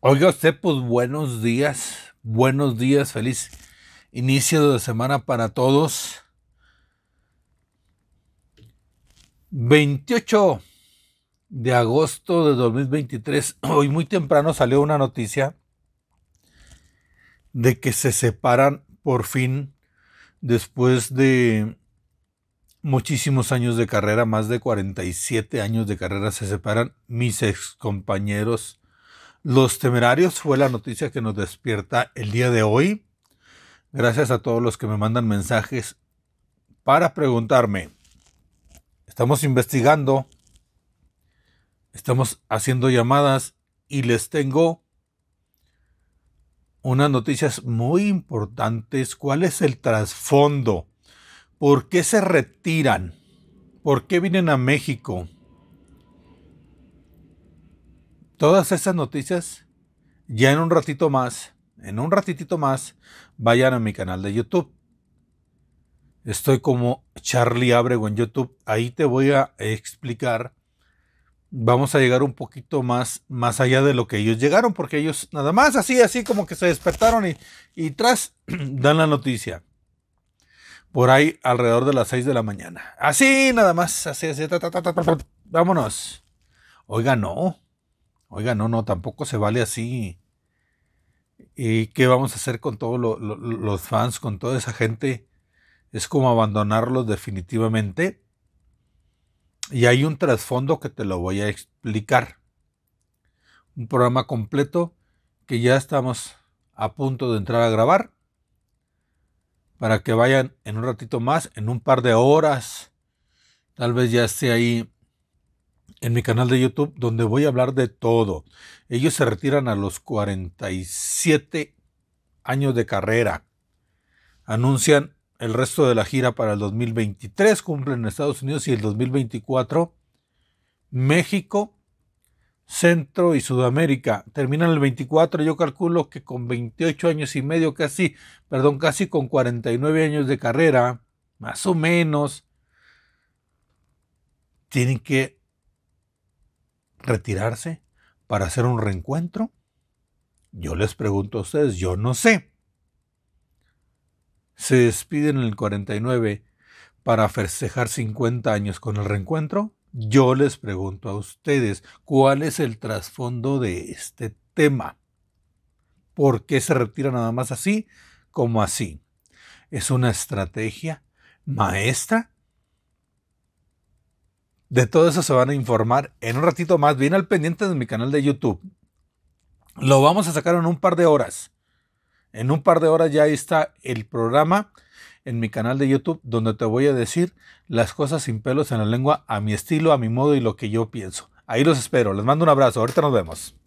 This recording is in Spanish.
Oiga usted, pues buenos días, buenos días, feliz inicio de semana para todos. 28 de agosto de 2023, hoy muy temprano salió una noticia de que se separan por fin después de muchísimos años de carrera, más de 47 años de carrera, se separan mis ex compañeros los temerarios fue la noticia que nos despierta el día de hoy. Gracias a todos los que me mandan mensajes para preguntarme. Estamos investigando, estamos haciendo llamadas y les tengo unas noticias muy importantes. ¿Cuál es el trasfondo? ¿Por qué se retiran? ¿Por qué vienen a México? todas esas noticias ya en un ratito más, en un ratitito más, vayan a mi canal de YouTube. Estoy como Charlie Abrego en YouTube. Ahí te voy a explicar. Vamos a llegar un poquito más, más allá de lo que ellos llegaron, porque ellos nada más así, así como que se despertaron y, tras dan la noticia. Por ahí alrededor de las 6 de la mañana. Así nada más, así, así, ta, ta, ta, vámonos. Oiga, no. Oiga, no, no, tampoco se vale así. ¿Y qué vamos a hacer con todos los fans, con toda esa gente? Es como abandonarlos definitivamente. Y hay un trasfondo que te lo voy a explicar. Un programa completo que ya estamos a punto de entrar a grabar. Para que vayan en un ratito más, en un par de horas. Tal vez ya esté ahí en mi canal de YouTube donde voy a hablar de todo. Ellos se retiran a los 47 años de carrera. Anuncian el resto de la gira para el 2023, cumplen Estados Unidos y el 2024 México, Centro y Sudamérica. Terminan el 24, yo calculo que con 28 años y medio casi, perdón, casi con 49 años de carrera, más o menos, tienen que retirarse para hacer un reencuentro? Yo les pregunto a ustedes, yo no sé. Se despiden en el 49 para festejar 50 años con el reencuentro. Yo les pregunto a ustedes, ¿cuál es el trasfondo de este tema? ¿Por qué se retira nada más así como así? ¿Es una estrategia maestra de todo eso se van a informar en un ratito más. Bien al pendiente de mi canal de YouTube. Lo vamos a sacar en un par de horas. En un par de horas ya está el programa en mi canal de YouTube donde te voy a decir las cosas sin pelos en la lengua a mi estilo, a mi modo y lo que yo pienso. Ahí los espero. Les mando un abrazo. Ahorita nos vemos.